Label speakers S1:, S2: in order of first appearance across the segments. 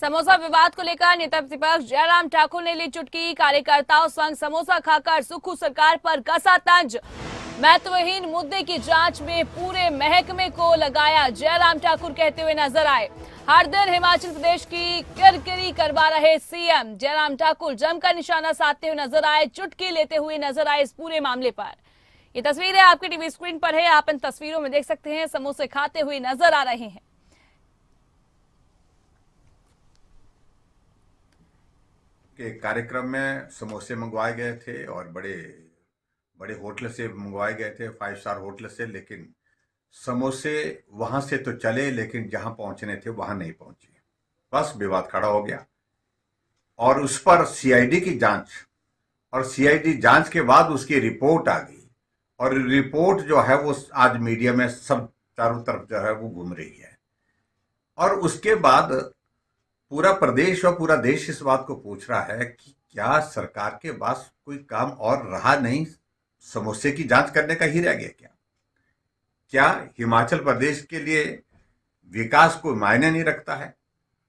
S1: समोसा विवाद को लेकर नेता प्रतिपक्ष जयराम ठाकुर ने ली चुटकी कार्यकर्ताओं संग समोसा खाकर सुखू सरकार पर कसा तंज महत्वहीन मुद्दे की जांच में पूरे महकमे को लगाया जयराम ठाकुर कहते हुए नजर आए हर दिन हिमाचल प्रदेश की किरकिरी करवा रहे सीएम जयराम ठाकुर जमकर निशाना साधते हुए नजर आए चुटकी लेते हुए नजर आए इस पूरे मामले पर ये तस्वीरें आपकी टीवी स्क्रीन पर है आप इन तस्वीरों में देख सकते हैं समोसे खाते हुए नजर आ रहे हैं
S2: के कार्यक्रम में समोसे मंगवाए गए थे और बड़े बड़े होटल से मंगवाए गए थे फाइव स्टार होटल से लेकिन समोसे वहाँ से तो चले लेकिन जहाँ पहुँचने थे वहाँ नहीं पहुँचे बस विवाद खड़ा हो गया और उस पर सीआईडी की जांच और सीआईडी जांच के बाद उसकी रिपोर्ट आ गई और रिपोर्ट जो है वो आज मीडिया में सब चारों तरफ जो है वो घूम रही है और उसके बाद पूरा प्रदेश और पूरा देश इस बात को पूछ रहा है कि क्या सरकार के पास कोई काम और रहा नहीं समोसे की जांच करने का ही रह गया क्या क्या हिमाचल प्रदेश के लिए विकास को मायने नहीं रखता है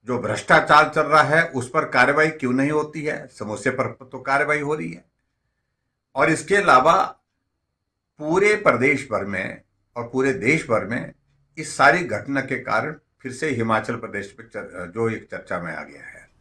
S2: जो भ्रष्टाचार चल रहा है उस पर कार्रवाई क्यों नहीं होती है समोसे पर तो कार्रवाई हो रही है और इसके अलावा पूरे प्रदेश भर में और पूरे देश भर में इस सारी घटना के कारण फिर से हिमाचल प्रदेश पर जो एक चर्चा में आ गया है